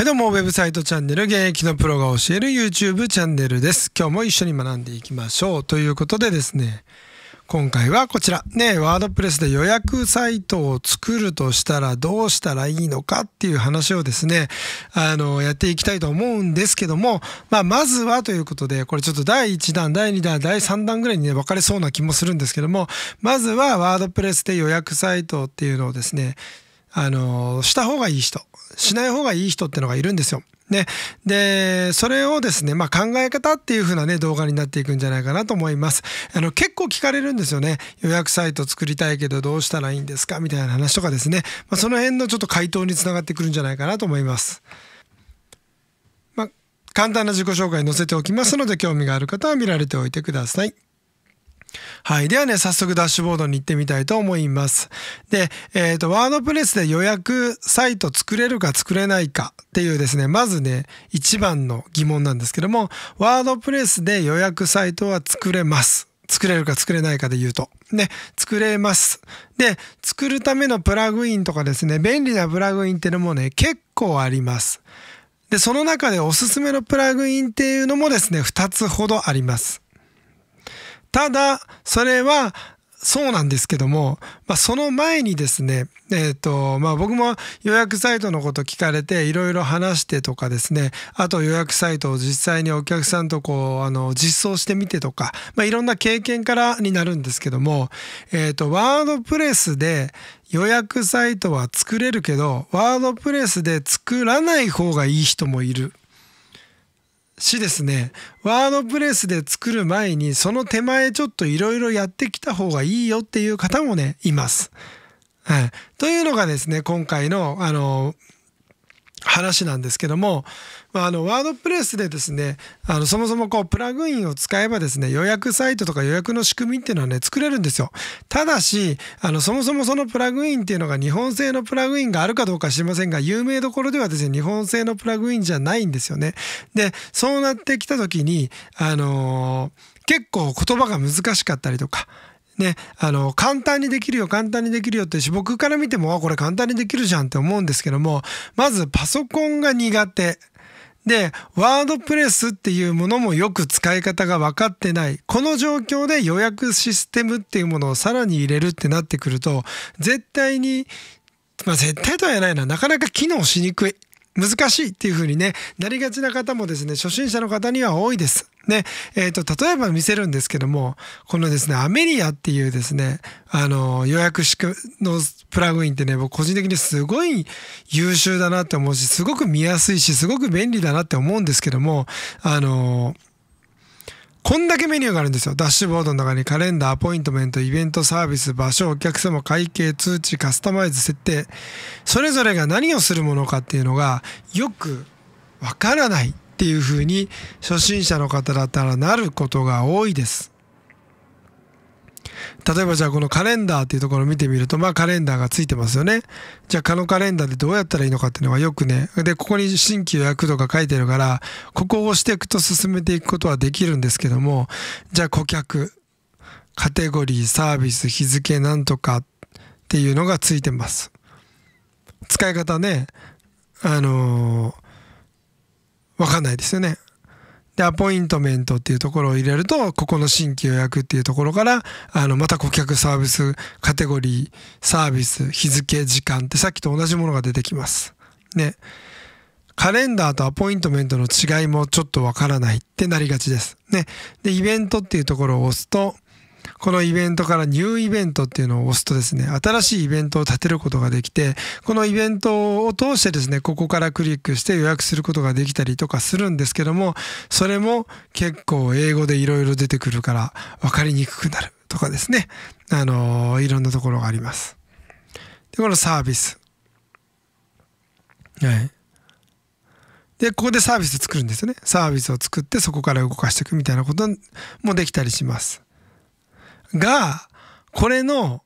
はいどうも、ウェブサイトチャンネル、現役のプロが教える YouTube チャンネルです。今日も一緒に学んでいきましょう。ということでですね、今回はこちら、ね、ワードプレスで予約サイトを作るとしたらどうしたらいいのかっていう話をですね、あの、やっていきたいと思うんですけども、まあ、まずはということで、これちょっと第1弾、第2弾、第3弾ぐらいにね、分かれそうな気もするんですけども、まずはワードプレスで予約サイトっていうのをですね、あの、した方がいい人、しない方がいい人ってのがいるんですよ。ね。で、それをですね、まあ、考え方っていう風なね、動画になっていくんじゃないかなと思います。あの、結構聞かれるんですよね。予約サイト作りたいけどどうしたらいいんですかみたいな話とかですね。まあ、その辺のちょっと回答につながってくるんじゃないかなと思います。まあ、簡単な自己紹介載せておきますので、興味がある方は見られておいてください。はい。ではね、早速ダッシュボードに行ってみたいと思います。で、えっ、ー、と、ワードプレスで予約サイト作れるか作れないかっていうですね、まずね、一番の疑問なんですけども、ワードプレスで予約サイトは作れます。作れるか作れないかで言うと。ね、作れます。で、作るためのプラグインとかですね、便利なプラグインっていうのもね、結構あります。で、その中でおすすめのプラグインっていうのもですね、2つほどあります。ただ、それは、そうなんですけども、まあ、その前にですね、えーとまあ、僕も予約サイトのこと聞かれていろいろ話してとかですねあと予約サイトを実際にお客さんとこうあの実装してみてとかいろ、んな経験からになるんですけども、えーとワードプレスで予約サイトは作れるけどワードプレスで作らない方がいい人もいるしですねワードプレスで作る前にその手前ちょっといろいろやってきた方がいいよっていう方もねいます。はい、というのがですね今回のあの話なんですけどもまあ、あのワードプレスでですねあのそもそもこうプラグインを使えばですね予約サイトとか予約の仕組みっていうのはね作れるんですよただしあのそもそもそのプラグインっていうのが日本製のプラグインがあるかどうか知りませんが有名どころではですね日本製のプラグインじゃないんですよねでそうなってきた時にあのー、結構言葉が難しかったりとかね、あの簡単にできるよ簡単にできるよって僕から見てもあこれ簡単にできるじゃんって思うんですけどもまずパソコンが苦手で、ワードプレスっていうものもよく使い方が分かってない。この状況で予約システムっていうものをさらに入れるってなってくると、絶対に、まあ絶対とは言えないな、なかなか機能しにくい。難しいっていう風にね、なりがちな方もですね、初心者の方には多いです。ね、えー、と、例えば見せるんですけども、このですね、アメリアっていうですね、あの、予約式のプラグインってね、僕個人的にすごい優秀だなって思うし、すごく見やすいし、すごく便利だなって思うんですけども、あのーこんだけメニューがあるんですよ。ダッシュボードの中にカレンダー、アポイントメント、イベント、サービス、場所、お客様、会計、通知、カスタマイズ、設定。それぞれが何をするものかっていうのがよくわからないっていうふうに初心者の方だったらなることが多いです。例えばじゃあこのカレンダーっていうところを見てみるとまあカレンダーがついてますよねじゃあこのカレンダーでどうやったらいいのかっていうのがよくねでここに新規予約とか書いてるからここを押していくと進めていくことはできるんですけどもじゃあ顧客カテゴリーサービス日付なんとかっていうのがついてます使い方ねあのー、わかんないですよねで、アポイントメントっていうところを入れると、ここの新規予約っていうところから、あの、また顧客サービス、カテゴリー、サービス、日付、時間ってさっきと同じものが出てきます。ね。カレンダーとアポイントメントの違いもちょっとわからないってなりがちです。ね。で、イベントっていうところを押すと、このイベントからニューイベントっていうのを押すとですね、新しいイベントを立てることができて、このイベントを通してですね、ここからクリックして予約することができたりとかするんですけども、それも結構英語でいろいろ出てくるから分かりにくくなるとかですね、あのいろんなところがあります。で、このサービス。はい。で、ここでサービス作るんですよね。サービスを作ってそこから動かしていくみたいなこともできたりします。が、これの、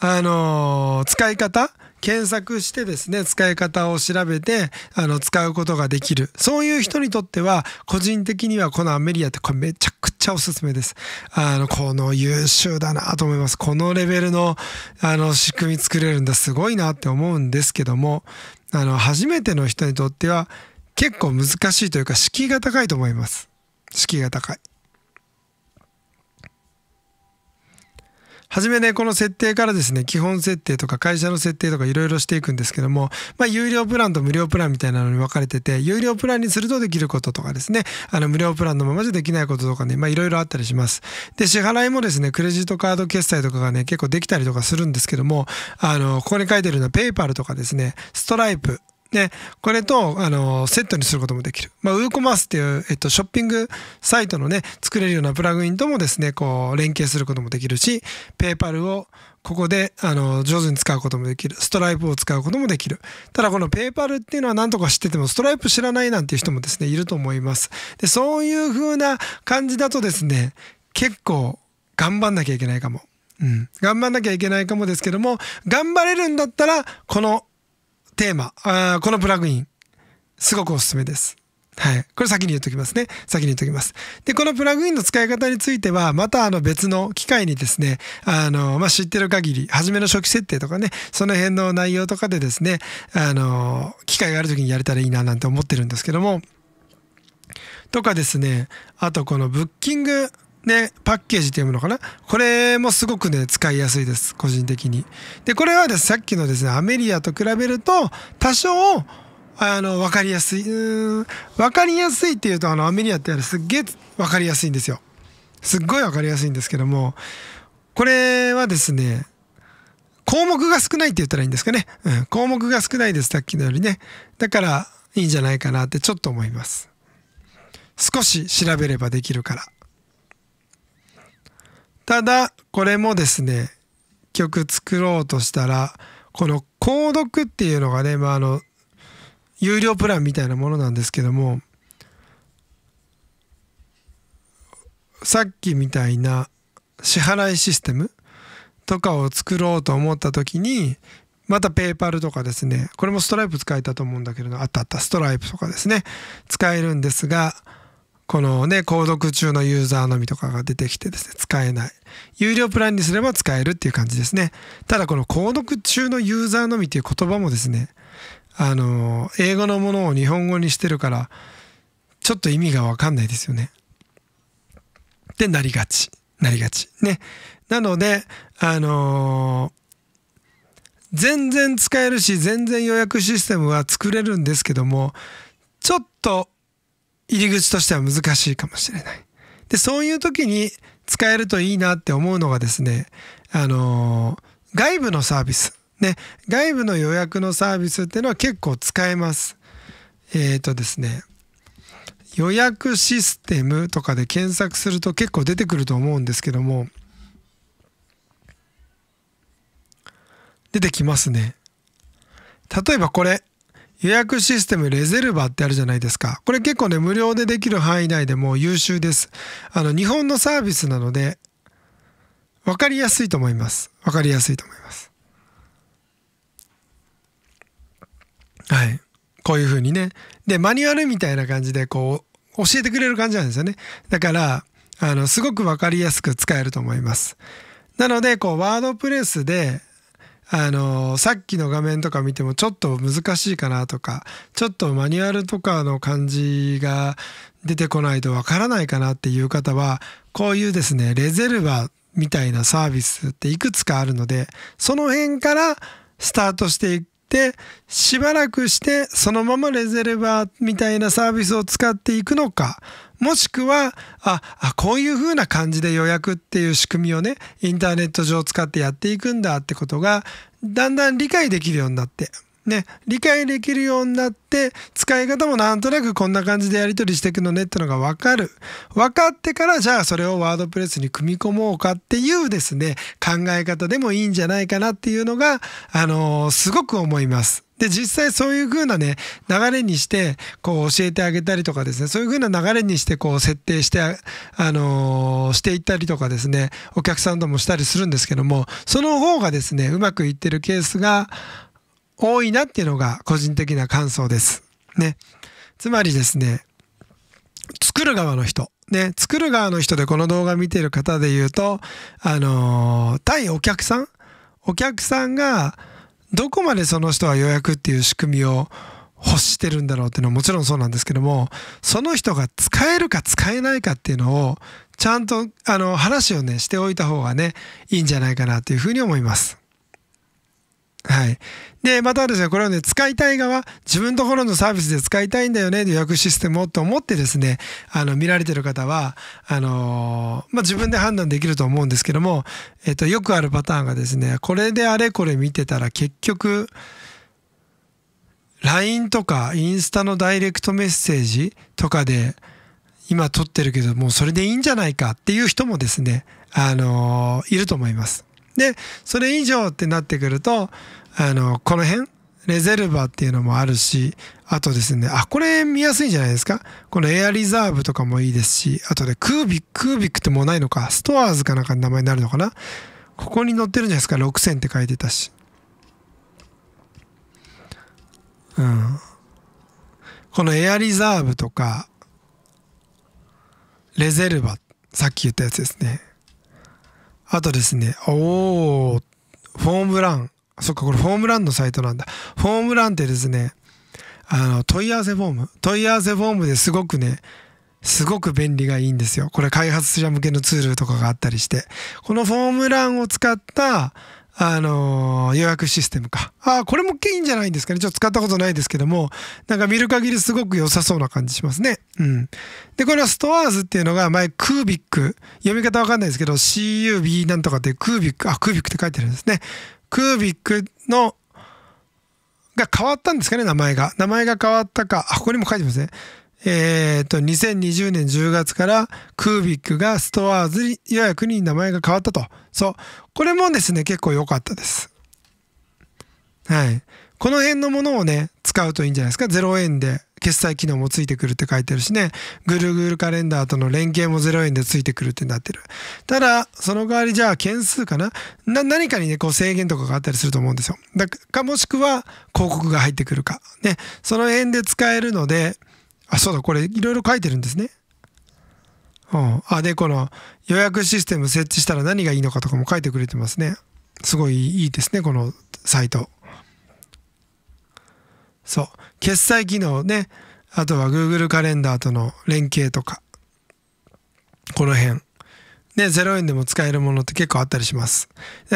あのー、使い方検索してですね使い方を調べてあの使うことができるそういう人にとっては個人的にはこのアメリアってこれめちゃくちゃおすすめですあのこの優秀だなと思いますこのレベルのあの仕組み作れるんだすごいなって思うんですけどもあの初めての人にとっては結構難しいというか敷居が高いと思います敷居が高い。初めね、この設定からですね、基本設定とか会社の設定とかいろいろしていくんですけども、まあ、有料プランと無料プランみたいなのに分かれてて、有料プランにするとできることとかですね、あの、無料プランのままじゃできないこととかね、まあ、いろいろあったりします。で、支払いもですね、クレジットカード決済とかがね、結構できたりとかするんですけども、あの、ここに書いてるのは PayPal とかですね、ストライプ、で、これと、あの、セットにすることもできる。まあ、ウーコマースっていう、えっと、ショッピングサイトのね、作れるようなプラグインともですね、こう、連携することもできるし、ペーパルをここで、あの、上手に使うこともできる。ストライプを使うこともできる。ただ、このペーパルっていうのは何とか知ってても、ストライプ知らないなんていう人もですね、いると思います。で、そういう風な感じだとですね、結構、頑張んなきゃいけないかも。うん。頑張んなきゃいけないかもですけども、頑張れるんだったら、このテーマ、あーこのプラグイン、すごくおすすめです。はい。これ先に言っときますね。先に言っときます。で、このプラグインの使い方については、またあの別の機会にですね、あの、まあ、知ってる限り、初めの初期設定とかね、その辺の内容とかでですね、あの、機会がある時にやれたらいいななんて思ってるんですけども、とかですね、あとこのブッキングで、パッケージというものかな。これもすごくね、使いやすいです。個人的に。で、これはです、ね、さっきのですね、アメリアと比べると、多少、あの、わかりやすい。うん。わかりやすいっていうと、あの、アメリアってあれすっげえわかりやすいんですよ。すっごいわかりやすいんですけども、これはですね、項目が少ないって言ったらいいんですかね。うん、項目が少ないです、さっきのよりね。だから、いいんじゃないかなってちょっと思います。少し調べればできるから。ただこれもですね曲作ろうとしたらこの購読っていうのがね、まあ、あの有料プランみたいなものなんですけどもさっきみたいな支払いシステムとかを作ろうと思った時にまたペーパルとかですねこれもストライプ使えたと思うんだけどあったあったストライプとかですね使えるんですがこのね、購読中のユーザーのみとかが出てきてですね、使えない。有料プランにすれば使えるっていう感じですね。ただこの購読中のユーザーのみっていう言葉もですね、あの、英語のものを日本語にしてるから、ちょっと意味がわかんないですよね。で、なりがち。なりがち。ね。なので、あのー全然使えるし全然予約システムは作れるんですけどもちょっと入り口としては難しいかもしれない。で、そういう時に使えるといいなって思うのがですね、あのー、外部のサービス。ね、外部の予約のサービスっていうのは結構使えます。えっ、ー、とですね、予約システムとかで検索すると結構出てくると思うんですけども、出てきますね。例えばこれ。予約システムレゼルバってあるじゃないですか。これ結構ね、無料でできる範囲内でも優秀です。あの、日本のサービスなので、分かりやすいと思います。分かりやすいと思います。はい。こういう風にね。で、マニュアルみたいな感じで、こう、教えてくれる感じなんですよね。だから、あの、すごく分かりやすく使えると思います。なので、こう、ワードプレスで、あのさっきの画面とか見てもちょっと難しいかなとかちょっとマニュアルとかの感じが出てこないとわからないかなっていう方はこういうですねレゼルバみたいなサービスっていくつかあるのでその辺からスタートしていってしばらくしてそのままレゼルバみたいなサービスを使っていくのかもしくは、あ、あこういう風な感じで予約っていう仕組みをね、インターネット上使ってやっていくんだってことが、だんだん理解できるようになって、ね、理解できるようになって使い方もなんとなくこんな感じでやり取りしていくのねってのが分かる分かってからじゃあそれをワードプレスに組み込もうかっていうですね考え方でもいいんじゃないかなっていうのが、あのー、すごく思います。で実際そういう風なね流れにしてこう教えてあげたりとかですねそういう風な流れにしてこう設定してあのー、していったりとかですねお客さんともしたりするんですけどもその方がですねうまくいってるケースが多いなっていうのが個人的な感想です。ね。つまりですね作る側の人ね、作る側の人でこの動画見てる方で言うと、あのー、対お客さんお客さんが、どこまでその人は予約っていう仕組みを欲してるんだろうっていうのはもちろんそうなんですけどもその人が使えるか使えないかっていうのをちゃんとあの話をねしておいた方がねいいんじゃないかなというふうに思います。はい。で、またですね、これはね、使いたい側、自分のところのサービスで使いたいんだよね、予約システムをと思ってですね、あの、見られてる方は、あのー、まあ、自分で判断できると思うんですけども、えっと、よくあるパターンがですね、これであれこれ見てたら結局、LINE とかインスタのダイレクトメッセージとかで、今撮ってるけど、もうそれでいいんじゃないかっていう人もですね、あのー、いると思います。でそれ以上ってなってくるとあのこの辺レゼルバっていうのもあるしあとですねあこれ見やすいんじゃないですかこのエアリザーブとかもいいですしあとねクービッククービックってもうないのかストアーズかなんかの名前になるのかなここに載ってるんじゃないですか6000って書いてたしうんこのエアリザーブとかレゼルバさっき言ったやつですねあとですね、おー、フォームラン。そっか、これフォームランのサイトなんだ。フォームランってですね、あの、問い合わせフォーム。問い合わせフォームですごくね、すごく便利がいいんですよ。これ開発者向けのツールとかがあったりして。このフォーム欄を使った、あのー、予約システムか。ああ、これもいいんじゃないんですかね。ちょっと使ったことないですけども、なんか見る限りすごく良さそうな感じしますね。うん。で、このストアーズっていうのが前、クービック。読み方わかんないですけど、CUB なんとかってクービック、あ、クービックって書いてるんですね。クービックの、が変わったんですかね、名前が。名前が変わったか。あ、ここにも書いてますね。えー、っと、2020年10月からクービックがストアーズ予約に名前が変わったと。そう。これもですね、結構良かったです。はい。この辺のものをね、使うといいんじゃないですか。0円で決済機能もついてくるって書いてるしね、Google カレンダーとの連携も0円でついてくるってなってる。ただ、その代わりじゃあ件数かな何かにね、こう制限とかがあったりすると思うんですよ。だか、もしくは広告が入ってくるか。ね、その辺で使えるので、あ、そうだ、これいろいろ書いてるんですね。うん。あ、で、この予約システム設置したら何がいいのかとかも書いてくれてますね。すごいいいですね、このサイト。そう。決済機能ね。あとは Google カレンダーとの連携とか。この辺。ね、0円でも使えるものって結構あったりします。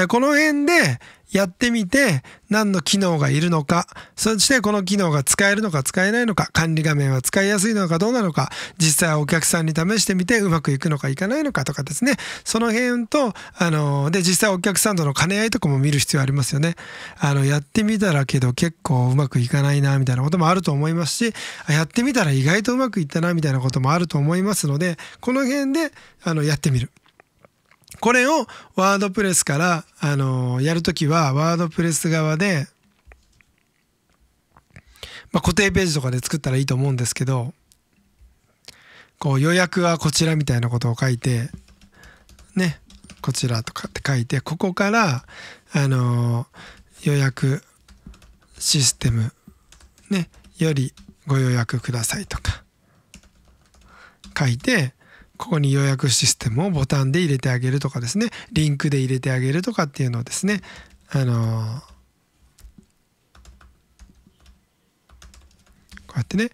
この辺でやってみて何の機能がいるのかそしてこの機能が使えるのか使えないのか管理画面は使いやすいのかどうなのか実際お客さんに試してみてうまくいくのかいかないのかとかですねその辺とあので実際お客さんとの兼ね合いとかも見る必要ありますよねあのやってみたらけど結構うまくいかないなみたいなこともあると思いますしやってみたら意外とうまくいったなみたいなこともあると思いますのでこの辺であのやってみる。これをワードプレスから、あのー、やるときはワードプレス側で、まあ、固定ページとかで作ったらいいと思うんですけど、こう予約はこちらみたいなことを書いて、ね、こちらとかって書いて、ここから、あのー、予約システム、ね、よりご予約くださいとか書いて、ここに予約システムをボタンで入れてあげるとかですね、リンクで入れてあげるとかっていうのをですね、あのこうやってね、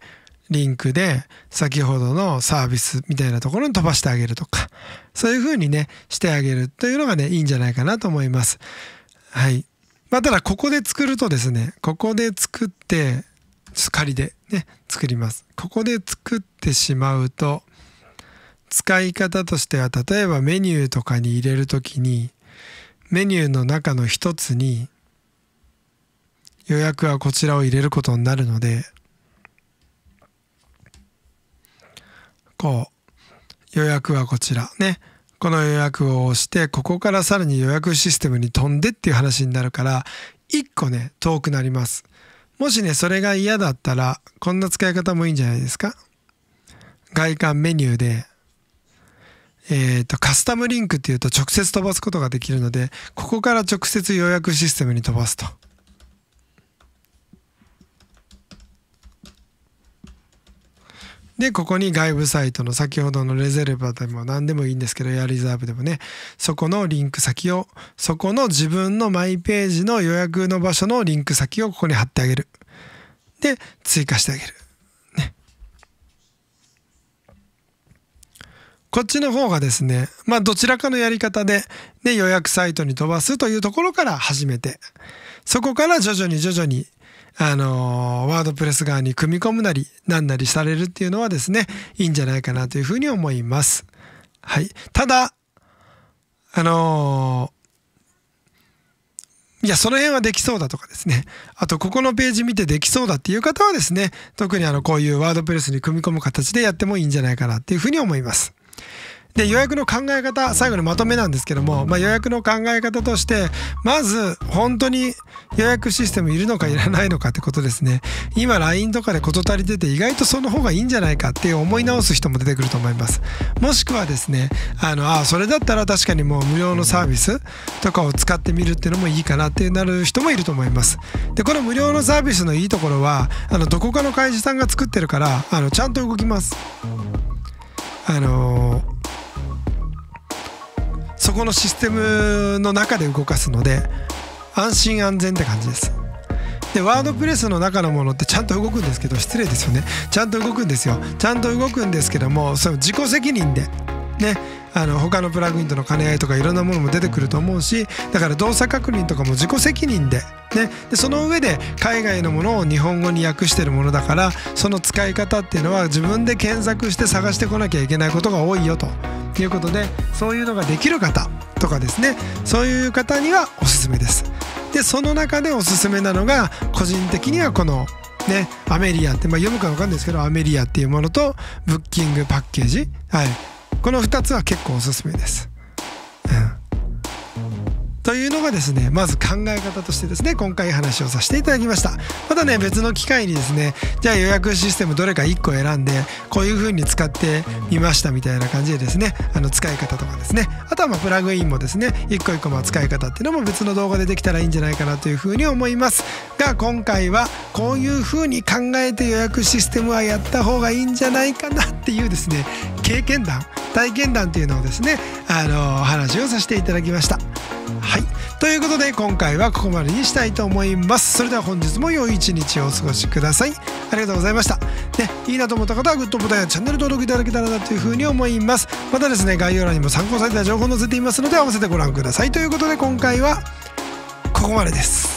リンクで先ほどのサービスみたいなところに飛ばしてあげるとか、そういうふうにね、してあげるというのがね、いいんじゃないかなと思います。はい。まあ、ただここで作るとですね、ここで作って、っ仮でね、作ります。ここで作ってしまうと、使い方としては例えばメニューとかに入れる時にメニューの中の一つに予約はこちらを入れることになるのでこう予約はこちらねこの予約を押してここからさらに予約システムに飛んでっていう話になるから1個ね遠くなりますもしねそれが嫌だったらこんな使い方もいいんじゃないですか外観メニューでえーと、カスタムリンクっていうと直接飛ばすことができるので、ここから直接予約システムに飛ばすと。で、ここに外部サイトの先ほどのレゼルバでも何でもいいんですけど、エアリザーブでもね、そこのリンク先を、そこの自分のマイページの予約の場所のリンク先をここに貼ってあげる。で、追加してあげる。こっちの方がですね、まあどちらかのやり方で、ね、予約サイトに飛ばすというところから始めて、そこから徐々に徐々に、あのワードプレス側に組み込むなり、なんなりされるっていうのはですね、いいんじゃないかなというふうに思います。はい。ただ、あのー、いや、その辺はできそうだとかですね。あと、ここのページ見てできそうだっていう方はですね、特にあの、こういうワードプレスに組み込む形でやってもいいんじゃないかなっていうふうに思います。で予約の考え方最後にまとめなんですけども、まあ、予約の考え方としてまず本当に予約システムいるのかいらないのかってことですね今 LINE とかで事足りてて意外とその方がいいんじゃないかって思い直す人も出てくると思いますもしくはですねあのあそれだったら確かにもう無料のサービスとかを使ってみるっていうのもいいかなってなる人もいると思いますでこの無料のサービスのいいところはあのどこかの会社さんが作ってるからあのちゃんと動きますあのー、そこのシステムの中で動かすので安心安全って感じですでワードプレスの中のものってちゃんと動くんですけど失礼ですよねちゃんと動くんですよちゃんと動くんですけどもその自己責任でねあの他のプラグインとの兼ね合いとかいろんなものも出てくると思うしだから動作確認とかも自己責任で,、ね、でその上で海外のものを日本語に訳してるものだからその使い方っていうのは自分で検索して探してこなきゃいけないことが多いよということでそういうのができる方とかですねそういう方にはおすすめです。でその中でおすすめなのが個人的にはこのね、アメリアって、まあ、読むか分かんないですけどアメリアっていうものとブッキングパッケージ、はい、この2つは結構おすすめです。というのがですねまず考え方としてですね今回話をさせていただきましたまたね別の機会にですねじゃあ予約システムどれか1個選んでこういう風に使ってみましたみたいな感じでですねあの使い方とかですねあとはまプラグインもですね1個1個ま使い方っていうのも別の動画でできたらいいんじゃないかなという風に思いますが今回はこういう風に考えて予約システムはやった方がいいんじゃないかなっていうですね経験談体験談というのをですねあのお話をさせていただきました。はいということで今回はここまでにしたいと思いますそれでは本日も良い一日をお過ごしくださいありがとうございましたねいいなと思った方はグッドボタンやチャンネル登録いただけたらなというふうに思いますまたですね概要欄にも参考された情報載せていますので合わせてご覧くださいということで今回はここまでです